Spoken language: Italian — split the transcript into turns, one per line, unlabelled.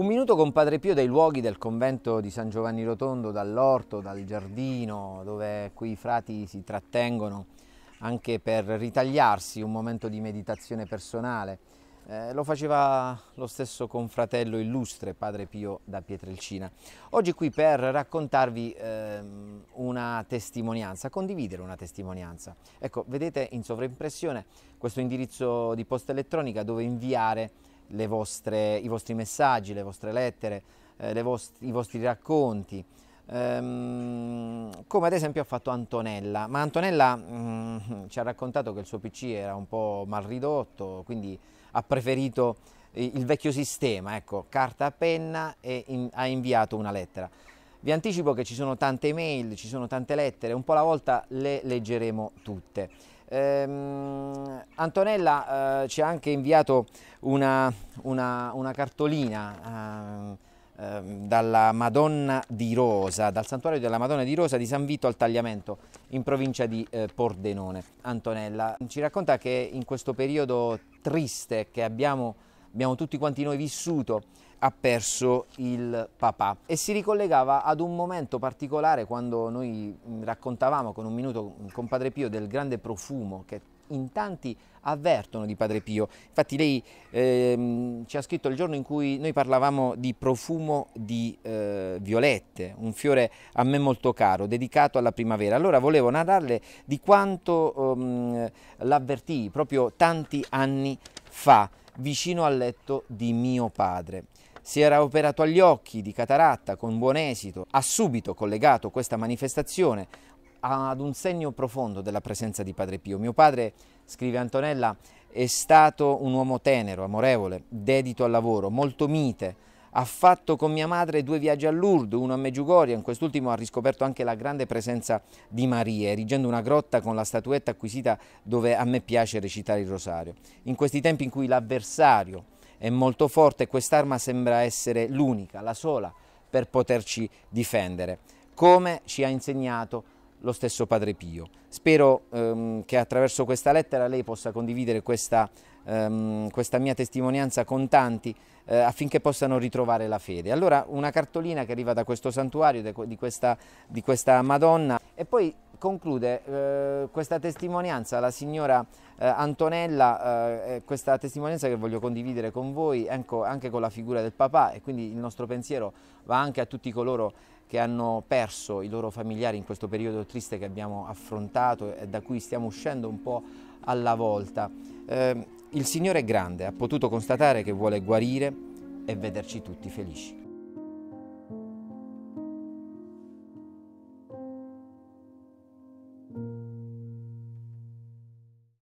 Un minuto con Padre Pio dai luoghi del convento di San Giovanni Rotondo, dall'orto, dal giardino, dove qui i frati si trattengono anche per ritagliarsi un momento di meditazione personale. Eh, lo faceva lo stesso confratello illustre, padre Pio da Pietrelcina. Oggi qui per raccontarvi eh, una testimonianza, condividere una testimonianza. Ecco, vedete in sovraimpressione questo indirizzo di posta elettronica dove inviare vostre, i vostri messaggi, le vostre lettere, eh, le vostre, i vostri racconti, ehm, come ad esempio ha fatto Antonella, ma Antonella mh, mm, ci ha raccontato che il suo PC era un po' mal ridotto, quindi ha preferito il vecchio sistema, ecco, carta a penna e in, ha inviato una lettera. Vi anticipo che ci sono tante email, ci sono tante lettere, un po' alla volta le leggeremo tutte. Ehm, Antonella eh, ci ha anche inviato una, una, una cartolina eh, eh, dalla Madonna di Rosa, dal santuario della Madonna di Rosa di San Vito al Tagliamento in provincia di eh, Pordenone. Antonella ci racconta che in questo periodo triste che abbiamo abbiamo tutti quanti noi vissuto, ha perso il papà e si ricollegava ad un momento particolare quando noi mm, raccontavamo con un minuto mm, con Padre Pio del grande profumo che in tanti avvertono di Padre Pio. Infatti lei ehm, ci ha scritto il giorno in cui noi parlavamo di profumo di eh, violette, un fiore a me molto caro, dedicato alla primavera. Allora volevo narrarle di quanto ehm, l'avvertì proprio tanti anni fa vicino al letto di mio padre. Si era operato agli occhi di cataratta con buon esito, ha subito collegato questa manifestazione ad un segno profondo della presenza di Padre Pio. Mio padre, scrive Antonella, è stato un uomo tenero, amorevole, dedito al lavoro, molto mite, ha fatto con mia madre due viaggi a Lourdes, uno a Meggiugoria, in quest'ultimo ha riscoperto anche la grande presenza di Maria, erigendo una grotta con la statuetta acquisita dove a me piace recitare il rosario. In questi tempi in cui l'avversario è molto forte, quest'arma sembra essere l'unica, la sola, per poterci difendere, come ci ha insegnato lo stesso Padre Pio. Spero ehm, che attraverso questa lettera lei possa condividere questa ehm, questa mia testimonianza con tanti eh, affinché possano ritrovare la fede. Allora una cartolina che arriva da questo santuario, di questa, di questa Madonna e poi conclude eh, questa testimonianza la signora eh, Antonella, eh, questa testimonianza che voglio condividere con voi, ecco, anche con la figura del papà e quindi il nostro pensiero va anche a tutti coloro che hanno perso i loro familiari in questo periodo triste che abbiamo affrontato e da cui stiamo uscendo un po' alla volta. Ehm, il Signore è grande, ha potuto constatare che vuole guarire e vederci tutti felici.